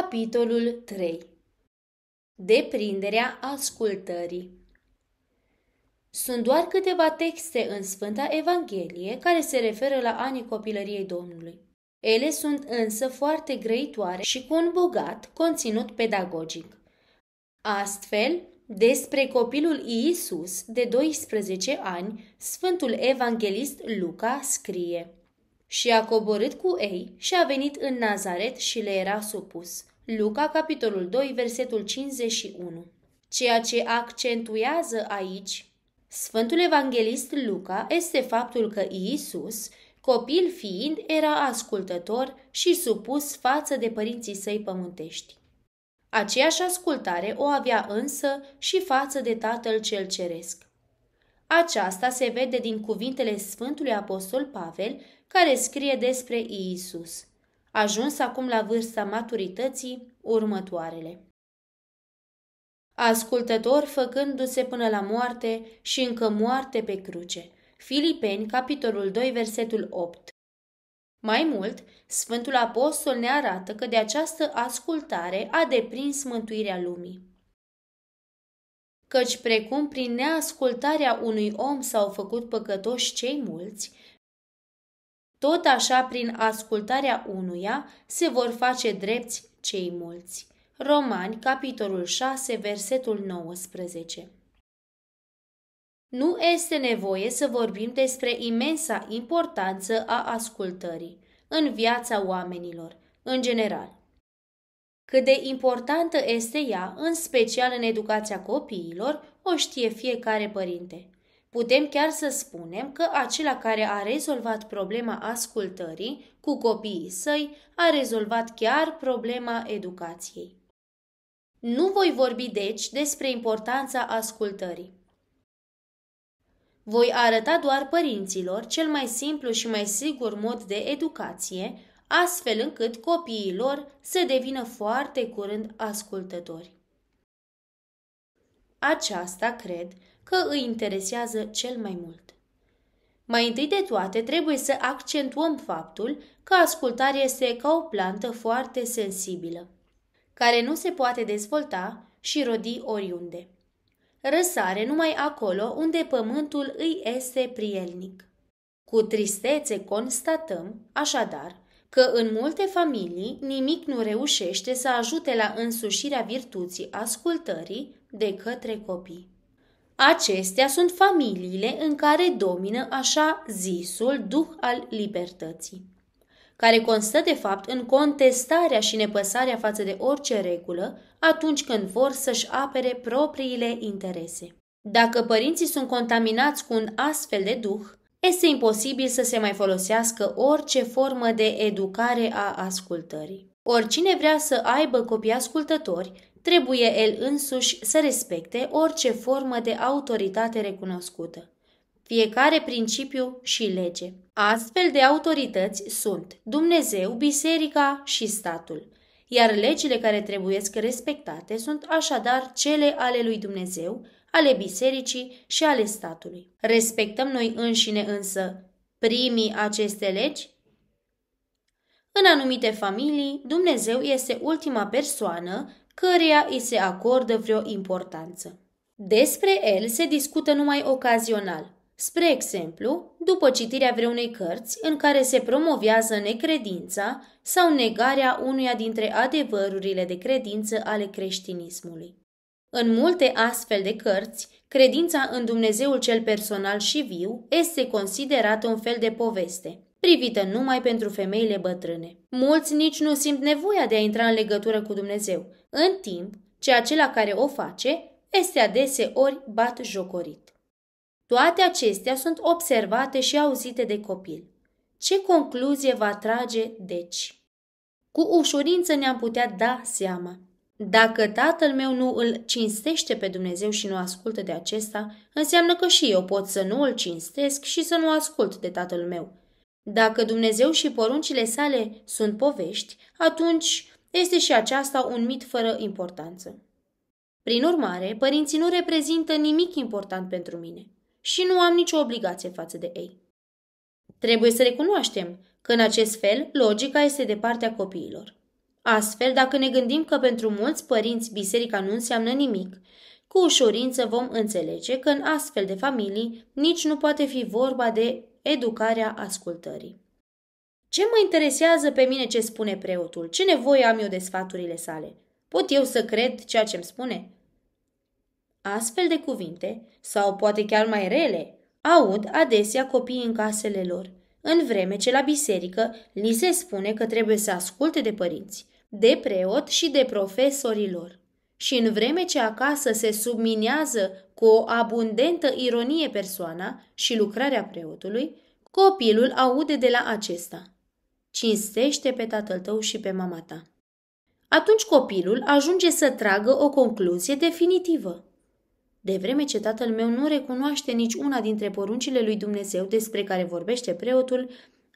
Capitolul 3. Deprinderea ascultării Sunt doar câteva texte în Sfânta Evanghelie care se referă la anii copilăriei Domnului. Ele sunt însă foarte grăitoare și cu un bogat conținut pedagogic. Astfel, despre copilul Iisus de 12 ani, Sfântul Evanghelist Luca scrie – și a coborât cu ei și a venit în Nazaret și le era supus. Luca, capitolul 2, versetul 51. Ceea ce accentuează aici Sfântul Evanghelist Luca este faptul că Iisus, copil fiind, era ascultător și supus față de părinții săi pământești. Aceeași ascultare o avea însă și față de Tatăl cel Ceresc. Aceasta se vede din cuvintele Sfântului Apostol Pavel care scrie despre Iisus, ajuns acum la vârsta maturității, următoarele. Ascultător făcându-se până la moarte și încă moarte pe cruce. Filipeni, capitolul 2, versetul 8. Mai mult, Sfântul Apostol ne arată că de această ascultare a deprins mântuirea lumii. Căci precum prin neascultarea unui om s-au făcut păcătoși cei mulți, tot așa, prin ascultarea unuia, se vor face drepți cei mulți. Romani, capitolul 6, versetul 19. Nu este nevoie să vorbim despre imensa importanță a ascultării în viața oamenilor, în general. Cât de importantă este ea, în special în educația copiilor, o știe fiecare părinte. Putem chiar să spunem că acela care a rezolvat problema ascultării cu copiii săi a rezolvat chiar problema educației. Nu voi vorbi deci despre importanța ascultării. Voi arăta doar părinților cel mai simplu și mai sigur mod de educație, astfel încât copiii lor să devină foarte curând ascultători. Aceasta, cred, că îi interesează cel mai mult. Mai întâi de toate, trebuie să accentuăm faptul că ascultarea este ca o plantă foarte sensibilă, care nu se poate dezvolta și rodi oriunde. Răsare numai acolo unde pământul îi este prielnic. Cu tristețe constatăm, așadar, că în multe familii nimic nu reușește să ajute la însușirea virtuții ascultării de către copii. Acestea sunt familiile în care domină așa zisul duh al libertății, care constă de fapt în contestarea și nepăsarea față de orice regulă atunci când vor să-și apere propriile interese. Dacă părinții sunt contaminați cu un astfel de duh, este imposibil să se mai folosească orice formă de educare a ascultării. Oricine vrea să aibă copii ascultători trebuie el însuși să respecte orice formă de autoritate recunoscută. Fiecare principiu și lege. Astfel de autorități sunt Dumnezeu, biserica și statul, iar legile care trebuiesc respectate sunt așadar cele ale lui Dumnezeu, ale bisericii și ale statului. Respectăm noi înșine însă primii aceste legi? În anumite familii, Dumnezeu este ultima persoană căreia îi se acordă vreo importanță. Despre el se discută numai ocazional, spre exemplu, după citirea vreunei cărți în care se promovează necredința sau negarea unuia dintre adevărurile de credință ale creștinismului. În multe astfel de cărți, credința în Dumnezeul cel personal și viu este considerată un fel de poveste, privită numai pentru femeile bătrâne. Mulți nici nu simt nevoia de a intra în legătură cu Dumnezeu, în timp, ce acela care o face este adeseori bat jocorit. Toate acestea sunt observate și auzite de copil. Ce concluzie va trage, deci? Cu ușurință ne-am putea da seama. Dacă tatăl meu nu îl cinstește pe Dumnezeu și nu ascultă de acesta, înseamnă că și eu pot să nu îl cinstesc și să nu ascult de tatăl meu. Dacă Dumnezeu și poruncile sale sunt povești, atunci este și aceasta un mit fără importanță. Prin urmare, părinții nu reprezintă nimic important pentru mine și nu am nicio obligație față de ei. Trebuie să recunoaștem că în acest fel logica este de partea copiilor. Astfel, dacă ne gândim că pentru mulți părinți biserica nu înseamnă nimic, cu ușurință vom înțelege că în astfel de familii nici nu poate fi vorba de educarea ascultării. Ce mă interesează pe mine ce spune preotul? Ce nevoie am eu de sfaturile sale? Pot eu să cred ceea ce îmi spune? Astfel de cuvinte, sau poate chiar mai rele, aud adesea copiii în casele lor, în vreme ce la biserică li se spune că trebuie să asculte de părinți, de preot și de profesorii lor. Și în vreme ce acasă se subminează cu o abundentă ironie persoana și lucrarea preotului, copilul aude de la acesta – Cinstește pe tatăl tău și pe mama ta. Atunci copilul ajunge să tragă o concluzie definitivă. De vreme ce tatăl meu nu recunoaște nici una dintre poruncile lui Dumnezeu despre care vorbește preotul,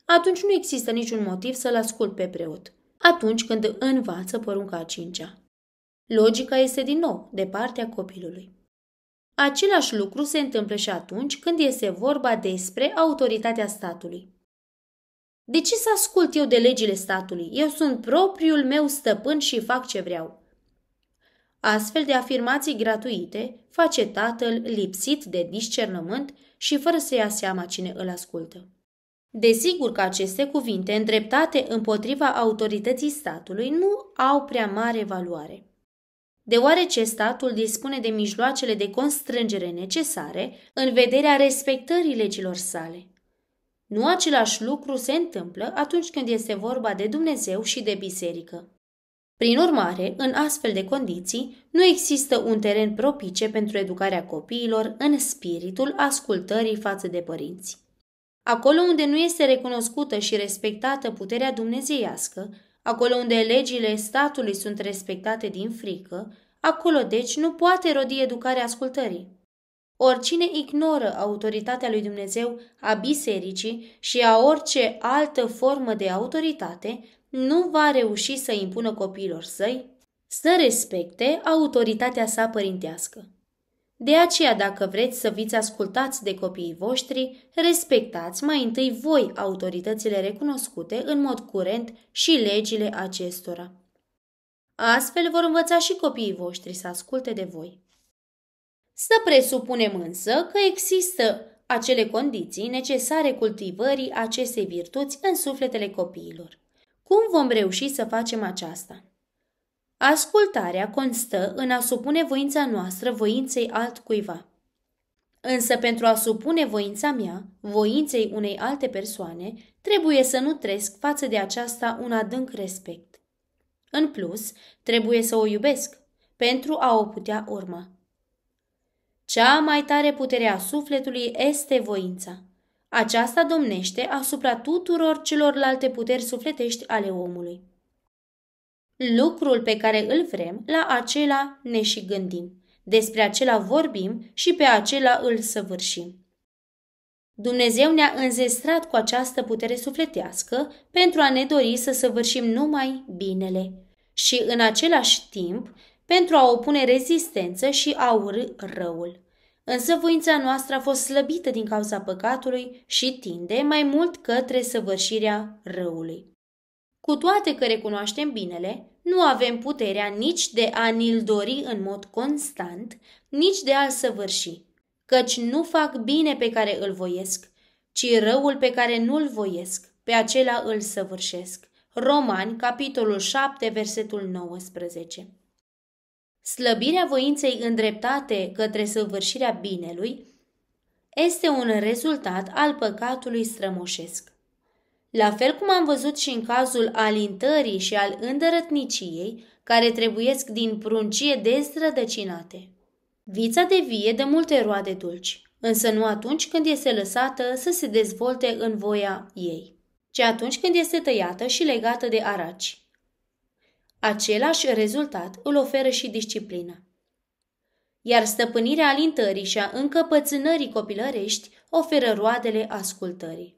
atunci nu există niciun motiv să-l ascult pe preot, atunci când învață porunca a cincea. Logica este din nou de partea copilului. Același lucru se întâmplă și atunci când este vorba despre autoritatea statului. De ce să ascult eu de legile statului? Eu sunt propriul meu stăpân și fac ce vreau. Astfel de afirmații gratuite face tatăl lipsit de discernământ și fără să ia seama cine îl ascultă. Desigur că aceste cuvinte îndreptate împotriva autorității statului nu au prea mare valoare. Deoarece statul dispune de mijloacele de constrângere necesare în vederea respectării legilor sale. Nu același lucru se întâmplă atunci când este vorba de Dumnezeu și de biserică. Prin urmare, în astfel de condiții, nu există un teren propice pentru educarea copiilor în spiritul ascultării față de părinți. Acolo unde nu este recunoscută și respectată puterea dumnezeiască, acolo unde legile statului sunt respectate din frică, acolo deci nu poate rodi educarea ascultării. Oricine ignoră autoritatea lui Dumnezeu a bisericii și a orice altă formă de autoritate, nu va reuși să impună copiilor săi să respecte autoritatea sa părintească. De aceea, dacă vreți să viți ascultați de copiii voștri, respectați mai întâi voi autoritățile recunoscute în mod curent și legile acestora. Astfel vor învăța și copiii voștri să asculte de voi. Să presupunem însă că există acele condiții necesare cultivării acestei virtuți în sufletele copiilor. Cum vom reuși să facem aceasta? Ascultarea constă în a supune voința noastră voinței altcuiva. Însă pentru a supune voința mea voinței unei alte persoane, trebuie să nu tresc față de aceasta un adânc respect. În plus, trebuie să o iubesc pentru a o putea urma. Cea mai tare putere a sufletului este voința. Aceasta domnește asupra tuturor celorlalte puteri sufletești ale omului. Lucrul pe care îl vrem, la acela ne și gândim, despre acela vorbim și pe acela îl săvârșim. Dumnezeu ne-a înzestrat cu această putere sufletească pentru a ne dori să săvârșim numai binele și în același timp pentru a opune rezistență și a urâ răul. Însă voința noastră a fost slăbită din cauza păcatului și tinde mai mult către săvârșirea răului. Cu toate că recunoaștem binele, nu avem puterea nici de a ni-l dori în mod constant, nici de a-l săvârși, căci nu fac bine pe care îl voiesc, ci răul pe care nu-l voiesc, pe acela îl săvârșesc. Romani, capitolul 7, versetul 19 slăbirea voinței îndreptate către săvârșirea binelui, este un rezultat al păcatului strămoșesc. La fel cum am văzut și în cazul alintării și al îndărătniciei, care trebuiesc din pruncie dezrădăcinate. Vița de vie de multe roade dulci, însă nu atunci când este lăsată să se dezvolte în voia ei, ci atunci când este tăiată și legată de araci. Același rezultat îl oferă și disciplina. Iar stăpânirea alintării și a încăpățânării copilărești oferă roadele ascultării.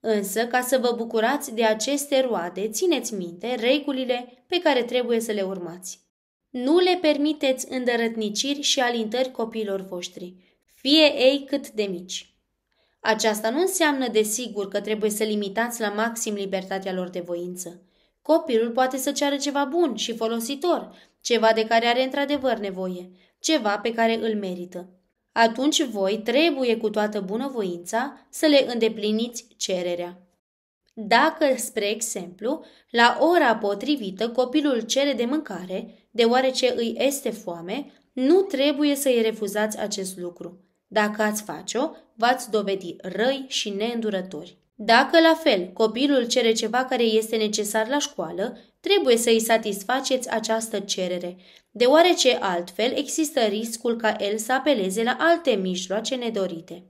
Însă, ca să vă bucurați de aceste roade, țineți minte regulile pe care trebuie să le urmați. Nu le permiteți îndărătniciri și alintări copiilor voștri, fie ei cât de mici. Aceasta nu înseamnă, desigur, că trebuie să limitați la maxim libertatea lor de voință – Copilul poate să ceară ceva bun și folositor, ceva de care are într-adevăr nevoie, ceva pe care îl merită. Atunci voi trebuie cu toată bunăvoința să le îndepliniți cererea. Dacă, spre exemplu, la ora potrivită copilul cere de mâncare, deoarece îi este foame, nu trebuie să-i refuzați acest lucru. Dacă ați face-o, v-ați dovedi răi și neîndurători. Dacă la fel copilul cere ceva care este necesar la școală, trebuie să îi satisfaceți această cerere, deoarece altfel există riscul ca el să apeleze la alte mijloace nedorite.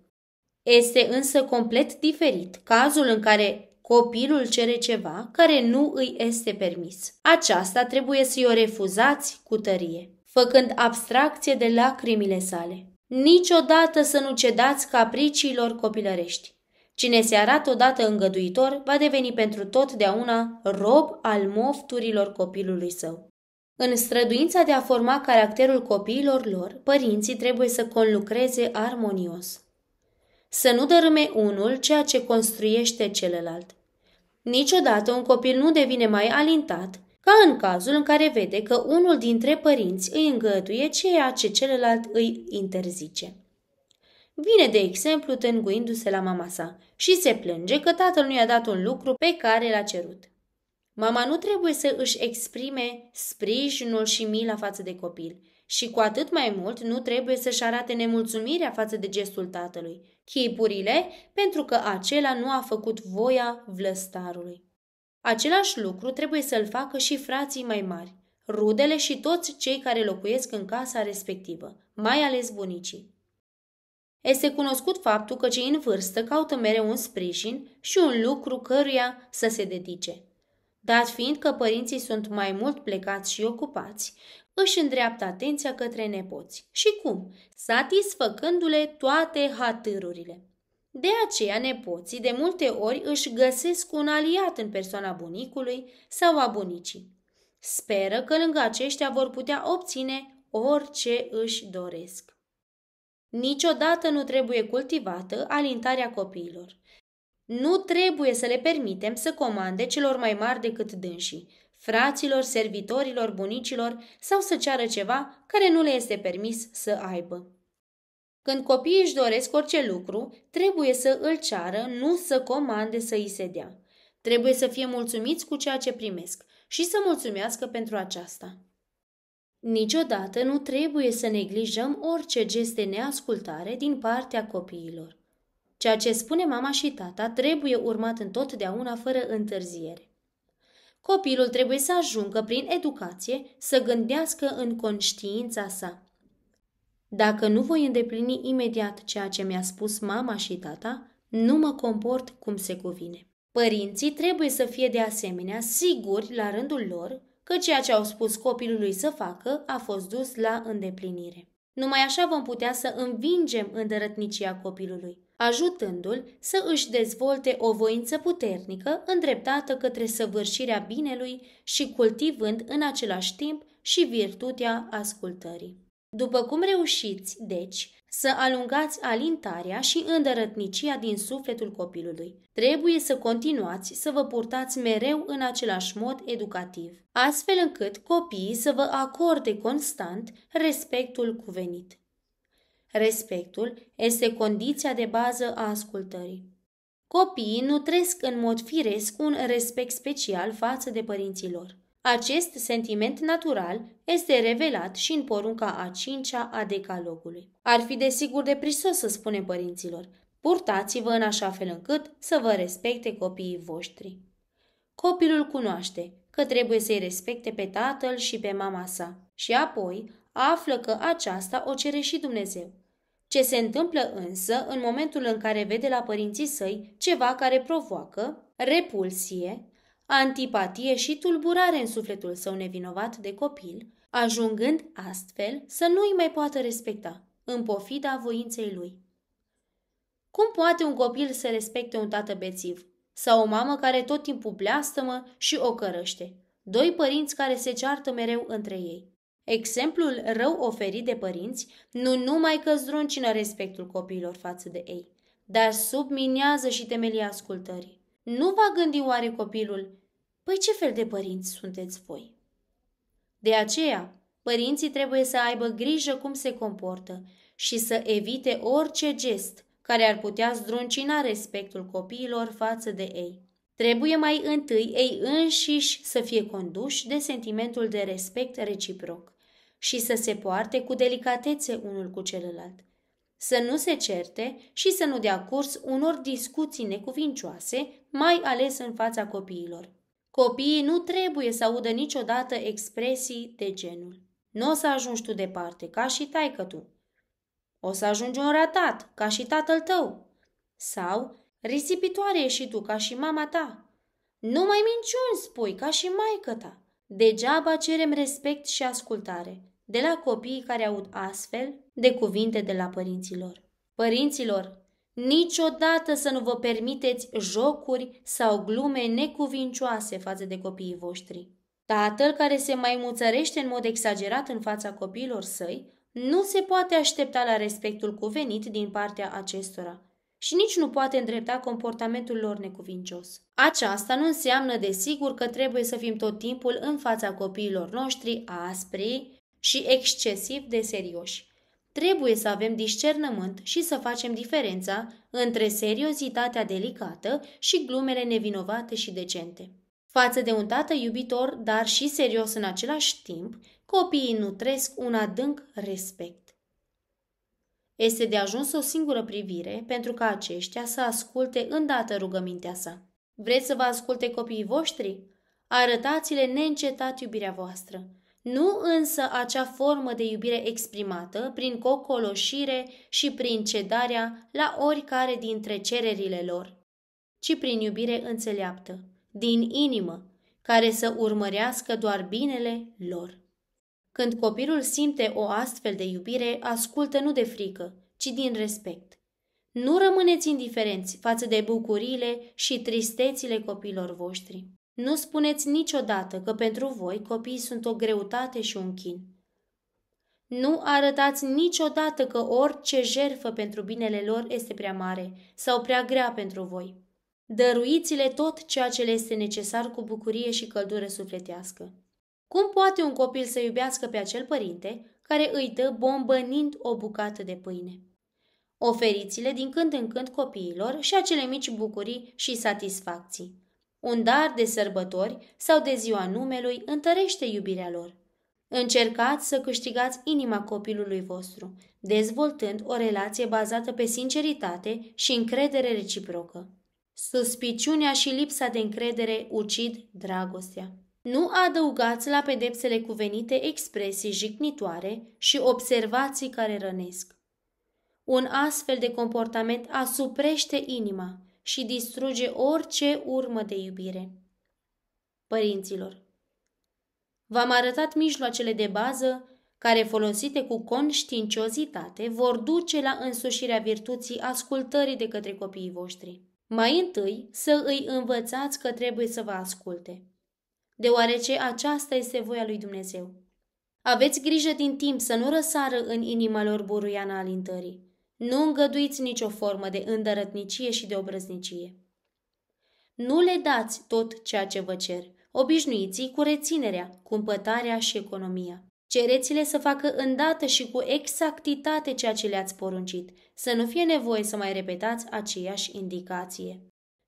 Este însă complet diferit cazul în care copilul cere ceva care nu îi este permis. Aceasta trebuie să-i o refuzați cu tărie, făcând abstracție de lacrimile sale. Niciodată să nu cedați capriciilor copilărești. Cine se arată odată îngăduitor va deveni pentru totdeauna rob al mofturilor copilului său. În străduința de a forma caracterul copiilor lor, părinții trebuie să conlucreze armonios. Să nu dărâme unul ceea ce construiește celălalt. Niciodată un copil nu devine mai alintat, ca în cazul în care vede că unul dintre părinți îi îngăduie ceea ce celălalt îi interzice. Vine, de exemplu, tânguindu-se la mama sa și se plânge că tatăl nu i-a dat un lucru pe care l-a cerut. Mama nu trebuie să își exprime sprijinul și mila față de copil și cu atât mai mult nu trebuie să-și arate nemulțumirea față de gestul tatălui, chipurile, pentru că acela nu a făcut voia vlăstarului. Același lucru trebuie să-l facă și frații mai mari, rudele și toți cei care locuiesc în casa respectivă, mai ales bunicii. Este cunoscut faptul că cei în vârstă caută mereu un sprijin și un lucru căruia să se dedice. Dat fiind că părinții sunt mai mult plecați și ocupați, își îndreaptă atenția către nepoți. Și cum? Satisfăcându-le toate hatârurile. De aceea, nepoții de multe ori își găsesc un aliat în persoana bunicului sau a bunicii. Speră că lângă aceștia vor putea obține orice își doresc. Niciodată nu trebuie cultivată alintarea copiilor. Nu trebuie să le permitem să comande celor mai mari decât dânsii, fraților, servitorilor, bunicilor sau să ceară ceva care nu le este permis să aibă. Când copiii își doresc orice lucru, trebuie să îl ceară, nu să comande să îi se dea. Trebuie să fie mulțumiți cu ceea ce primesc și să mulțumească pentru aceasta. Niciodată nu trebuie să neglijăm orice gest de neascultare din partea copiilor. Ceea ce spune mama și tata trebuie urmat întotdeauna fără întârziere. Copilul trebuie să ajungă prin educație să gândească în conștiința sa. Dacă nu voi îndeplini imediat ceea ce mi-a spus mama și tata, nu mă comport cum se cuvine. Părinții trebuie să fie de asemenea siguri la rândul lor că ceea ce au spus copilului să facă a fost dus la îndeplinire. Numai așa vom putea să învingem îndărătnicia copilului, ajutându-l să își dezvolte o voință puternică îndreptată către săvârșirea binelui și cultivând în același timp și virtutea ascultării. După cum reușiți, deci, să alungați alintarea și îndărătnicia din sufletul copilului. Trebuie să continuați să vă purtați mereu în același mod educativ, astfel încât copiii să vă acorde constant respectul cuvenit. Respectul este condiția de bază a ascultării. Copiii nutresc în mod firesc un respect special față de părinții lor. Acest sentiment natural este revelat și în porunca a cincea a decalogului. Ar fi desigur de prisos să spunem părinților, purtați-vă în așa fel încât să vă respecte copiii voștri. Copilul cunoaște că trebuie să-i respecte pe tatăl și pe mama sa și apoi află că aceasta o cere și Dumnezeu. Ce se întâmplă însă în momentul în care vede la părinții săi ceva care provoacă repulsie, antipatie și tulburare în sufletul său nevinovat de copil, ajungând astfel să nu îi mai poată respecta, în pofida voinței lui. Cum poate un copil să respecte un tată bețiv sau o mamă care tot timpul bleastămă și o cărăște, doi părinți care se ceartă mereu între ei? Exemplul rău oferit de părinți nu numai că zdruncină respectul copiilor față de ei, dar subminează și temelia ascultării. Nu va gândi oare copilul, păi ce fel de părinți sunteți voi? De aceea, părinții trebuie să aibă grijă cum se comportă și să evite orice gest care ar putea zdruncina respectul copiilor față de ei. Trebuie mai întâi ei înșiși să fie conduși de sentimentul de respect reciproc și să se poarte cu delicatețe unul cu celălalt, să nu se certe și să nu dea curs unor discuții necuvincioase mai ales în fața copiilor. Copiii nu trebuie să audă niciodată expresii de genul. Nu o să ajungi tu departe, ca și taică tu. O să ajungi un ratat, ca și tatăl tău. Sau, risipitoare ești și tu, ca și mama ta. Nu mai minciuni, spui, ca și maică ta. Degeaba cerem respect și ascultare de la copiii care aud astfel de cuvinte de la părinților. Părinților, Niciodată să nu vă permiteți jocuri sau glume necuvincioase față de copiii voștri. Tatăl care se mai muțărește în mod exagerat în fața copiilor săi nu se poate aștepta la respectul cuvenit din partea acestora și nici nu poate îndrepta comportamentul lor necuvincios. Aceasta nu înseamnă, desigur, că trebuie să fim tot timpul în fața copiilor noștri aspri și excesiv de serioși trebuie să avem discernământ și să facem diferența între seriozitatea delicată și glumele nevinovate și decente. Față de un tată iubitor, dar și serios în același timp, copiii nutresc un adânc respect. Este de ajuns o singură privire pentru ca aceștia să asculte îndată rugămintea sa. Vreți să vă asculte copiii voștri? Arătați-le neîncetat iubirea voastră nu însă acea formă de iubire exprimată prin cocoloșire și prin cedarea la oricare dintre cererile lor, ci prin iubire înțeleaptă, din inimă, care să urmărească doar binele lor. Când copilul simte o astfel de iubire, ascultă nu de frică, ci din respect. Nu rămâneți indiferenți față de bucuriile și tristețile copilor voștri. Nu spuneți niciodată că pentru voi copiii sunt o greutate și un chin. Nu arătați niciodată că orice jerfă pentru binele lor este prea mare sau prea grea pentru voi. Dăruiți-le tot ceea ce le este necesar cu bucurie și căldură sufletească. Cum poate un copil să iubească pe acel părinte care îi dă bombănind o bucată de pâine? Oferiți-le din când în când copiilor și acele mici bucurii și satisfacții. Un dar de sărbători sau de ziua numelui întărește iubirea lor. Încercați să câștigați inima copilului vostru, dezvoltând o relație bazată pe sinceritate și încredere reciprocă. Suspiciunea și lipsa de încredere ucid dragostea. Nu adăugați la pedepsele cuvenite expresii jignitoare și observații care rănesc. Un astfel de comportament asuprește inima și distruge orice urmă de iubire. Părinților, v-am arătat mijloacele de bază care, folosite cu conștiinciozitate, vor duce la însușirea virtuții ascultării de către copiii voștri. Mai întâi, să îi învățați că trebuie să vă asculte, deoarece aceasta este voia lui Dumnezeu. Aveți grijă din timp să nu răsară în inima lor buruiana alintării. Nu îngăduiți nicio formă de îndărătnicie și de obrăznicie. Nu le dați tot ceea ce vă cer. Obișnuiți-i cu reținerea, cumpătarea și economia. Cereți-le să facă îndată și cu exactitate ceea ce le-ați poruncit, să nu fie nevoie să mai repetați aceeași indicație.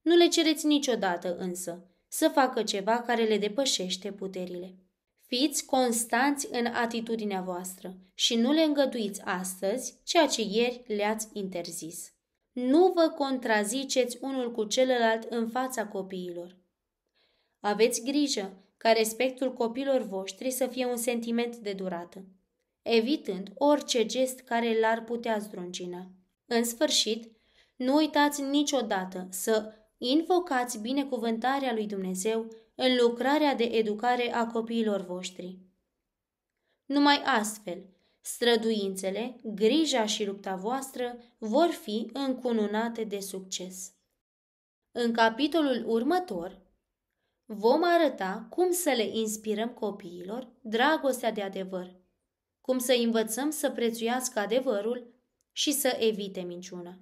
Nu le cereți niciodată însă să facă ceva care le depășește puterile. Fiți constanți în atitudinea voastră și nu le îngăduiți astăzi ceea ce ieri le-ați interzis. Nu vă contraziceți unul cu celălalt în fața copiilor. Aveți grijă ca respectul copilor voștri să fie un sentiment de durată, evitând orice gest care l-ar putea zdruncina. În sfârșit, nu uitați niciodată să invocați binecuvântarea lui Dumnezeu în lucrarea de educare a copiilor voștri. Numai astfel, străduințele, grija și lupta voastră vor fi încununate de succes. În capitolul următor, vom arăta cum să le inspirăm copiilor dragostea de adevăr, cum să învățăm să prețuiască adevărul și să evite minciuna.